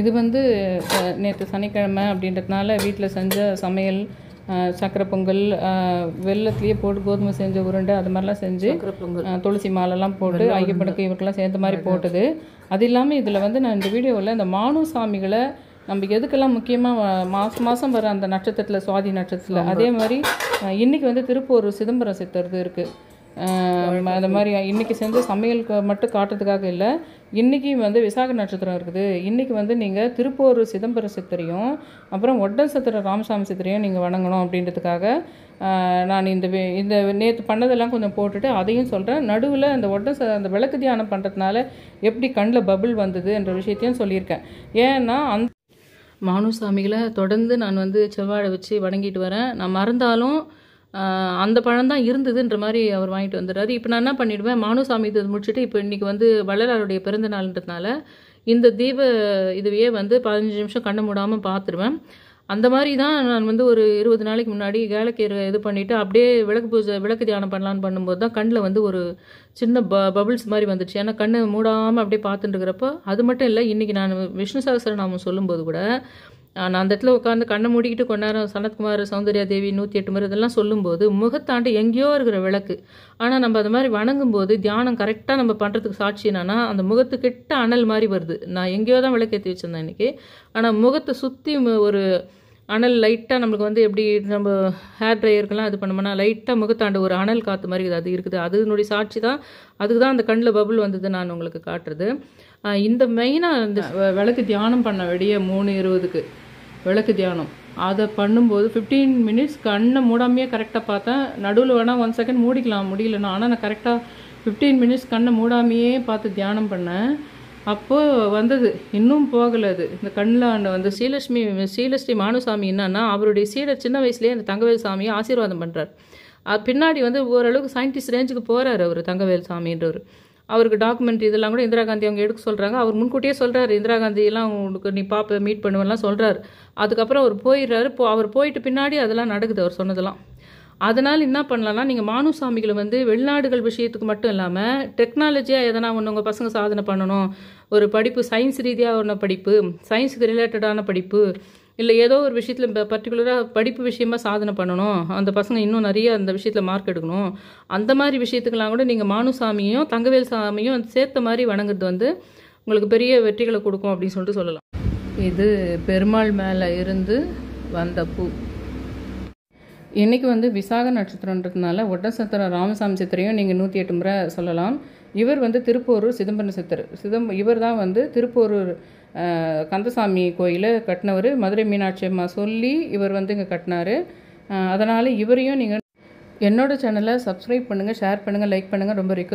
இது வந்து நேற்று சனிக்கிழமை அப்படின்றதுனால வீட்டில் செஞ்ச சமையல் சக்கரை பொங்கல் வெள்ளத்துலேயே போட்டு கோதுமை செஞ்ச உருண்டை அது மாதிரிலாம் செஞ்சு துளசி மாலைலாம் போட்டு ஐயப்படுக்கு இவருக்கெல்லாம் சேர்ந்த மாதிரி போட்டது அது இல்லாமல் இதில் வந்து நான் இந்த வீடியோவில் இந்த மானு சாமிகளை நம்ம எதுக்கெல்லாம் முக்கியமாக மாதம் மாதம் வர அந்த நட்சத்திரத்தில் சுவாதி நட்சத்திரத்தில் அதே மாதிரி இன்றைக்கி வந்து திருப்பூர் சிதம்பரம் சித்தர்து இருக்குது அது மாதிரி இன்றைக்கி செஞ்சு சமையலுக்கு மட்டும் காட்டுறதுக்காக இல்லை இன்றைக்கி வந்து விசாக நட்சத்திரம் இருக்குது இன்றைக்கி வந்து நீங்கள் திருப்பூர் சிதம்பர சித்திரையும் அப்புறம் ஒட்டன் சித்திர ராமசாமி சித்திரையும் நீங்கள் வணங்கணும் அப்படின்றதுக்காக நான் இந்த இந்த நேற்று பண்ணதெல்லாம் கொஞ்சம் போட்டுட்டு அதையும் சொல்கிறேன் நடுவில் அந்த ஒட்டன் அந்த விளக்கு தியானம் பண்ணுறதுனால எப்படி கண்ணில் பபுள் வந்தது என்ற விஷயத்தையும் சொல்லியிருக்கேன் ஏன்னா அந் மானுசாமிகளை தொடர்ந்து நான் வந்து செவ்வாழை வச்சு வணங்கிட்டு வரேன் நான் மறந்தாலும் அந்த பழம் தான் இருந்ததுன்ற மாதிரி அவர் வாங்கிட்டு வந்துடுறாரு இப்போ நான் என்ன பண்ணிவிடுவேன் மானுசாமி இது முடிச்சுட்டு இப்போ இன்றைக்கி வந்து வள்ளலாருடைய பிறந்தநாள்ன்றதுனால இந்த தீப இதுவையே வந்து பதினஞ்சு நிமிஷம் கண்ணை மூடாமல் பார்த்துருவேன் அந்த மாதிரி தான் நான் வந்து ஒரு இருபது நாளைக்கு முன்னாடி கேலக்கீரை இது பண்ணிவிட்டு அப்படியே விளக்கு பூஜை விளக்கு தியானம் பண்ணலான்னு பண்ணும்போது தான் கண்ணில் வந்து ஒரு சின்ன ப பபிள்ஸ் மாதிரி வந்துடுச்சு ஏன்னா கண்ணை மூடாமல் அப்படியே பார்த்துட்டுருக்கிறப்போ அது மட்டும் இல்லை இன்றைக்கி நான் விஷ்ணு சகசரநாமம் சொல்லும்போது கூட நான் அந்த இடத்துல உட்காந்து கண்ணை மூடிக்கிட்டு கொஞ்ச சனத்குமார் சௌந்தர்யா தேவி நூற்றி எட்டு முறை இதெல்லாம் சொல்லும்போது முகத்தாண்டு எங்கேயோ இருக்கிற விளக்கு ஆனால் நம்ம அது மாதிரி வணங்கும்போது தியானம் கரெக்டாக நம்ம பண்ணுறதுக்கு சாட்சி என்னன்னா அந்த முகத்துக்கிட்ட அனல் மாதிரி வருது நான் எங்கேயோ தான் விளக்கேற்றி வச்சுருந்தேன் இன்றைக்கி ஆனால் முகத்தை சுற்றி ஒரு அனல் லைட்டாக நம்மளுக்கு வந்து எப்படி நம்ம ஹேர் ட்ரையருக்கெல்லாம் இது பண்ணோம்னா லைட்டாக முகத்தாண்டு ஒரு அனல் காற்று மாதிரி அது இருக்குது அதனுடைய சாட்சி தான் அதுக்கு தான் அந்த கண்ணில் பபுள் வந்தது நான் உங்களுக்கு காட்டுறது இந்த மெயினாக அந்த விளக்கு தியானம் பண்ண வேண்டிய மூணு இருபதுக்கு விளக்கு தியானம் அதை பண்ணும்போது ஃபிஃப்டீன் மினிட்ஸ் கண்ணை மூடாமையே கரெக்டாக பார்த்தேன் நடுவில் வேணால் ஒன் செகண்ட் மூடிக்கலாம் முடியலண்ணா ஆனால் நான் கரெக்டாக ஃபிஃப்டீன் மினிட்ஸ் கண்ணை மூடாமையே பார்த்து தியானம் பண்ணேன் அப்போது வந்தது இன்னும் போகலை அது இந்த கண்ணில் வந்து ஸ்ரீலட்சுமி ஸ்ரீலஸ்ரீ மானுசாமி என்னன்னா அவருடைய சீடர் சின்ன வயசுலேயே அந்த தங்கவேல் சாமியை ஆசீர்வாதம் பண்ணுறார் பின்னாடி வந்து ஓரளவுக்கு சயின்டிஸ்ட் ரேஞ்சுக்கு போகிறார் அவர் தங்கவேல் சாமின்றவர் அவருக்கு டாக்குமெண்ட் இதெல்லாம் கூட இந்திரா காந்தி அவங்க எடுக்க சொல்கிறாங்க அவர் முன்கூட்டியே சொல்கிறாரு இந்திரா காந்தியெல்லாம் உங்களுக்கு நீ பாப்ப மீட் பண்ணுவெல்லாம் சொல்கிறாரு அதுக்கப்புறம் அவர் போயிடுறாரு போ அவர் போயிட்டு பின்னாடி அதெல்லாம் நடக்குது அவர் சொன்னதெல்லாம் அதனால் என்ன பண்ணலாம்னா நீங்கள் மானுசாமிகளை வந்து வெளிநாடுகள் விஷயத்துக்கு மட்டும் இல்லாமல் டெக்னாலஜியாக எதனா ஒன்று உங்கள் பசங்க சாதனை பண்ணணும் ஒரு படிப்பு சயின்ஸ் ரீதியாக ஒன்று படிப்பு சயின்ஸுக்கு ரிலேட்டடான படிப்பு இல்லை ஏதோ ஒரு விஷயத்தில் இப்போ பர்டிகுலராக படிப்பு விஷயமா சாதனை பண்ணணும் அந்த பசங்க இன்னும் நிறைய அந்த விஷயத்தில் மார்க் எடுக்கணும் அந்த மாதிரி விஷயத்துக்கெல்லாம் கூட நீங்கள் மானுசாமியும் தங்கவேல் சாமியும் சேர்த்த மாதிரி வணங்குறது வந்து உங்களுக்கு பெரிய வெற்றிகளை கொடுக்கும் அப்படின்னு சொல்லிட்டு சொல்லலாம் இது பெருமாள் மேலே இருந்து வந்த பூ இன்றைக்கி வந்து விசாக நட்சத்திரன்றதுனால ஒட்ட சத்திரம் ராமசாமி சித்திரையும் நீங்கள் நூற்றி எட்டு முறை சொல்லலாம் இவர் வந்து திருப்போரூர் சிதம்பரம் சித்தர் சிதம்ப இவர் தான் வந்து திருப்போரூர் கந்தசாமி கோயில் கட்டினவர் மதுரை மீனாட்சி அம்மா சொல்லி இவர் வந்து இங்கே கட்டினார் அதனால் இவரையும் நீங்கள் என்னோடய சேனலை சப்ஸ்கிரைப் பண்ணுங்கள் ஷேர் பண்ணுங்கள் லைக் பண்ணுங்கள் ரொம்ப ரிக்வஸ்ட்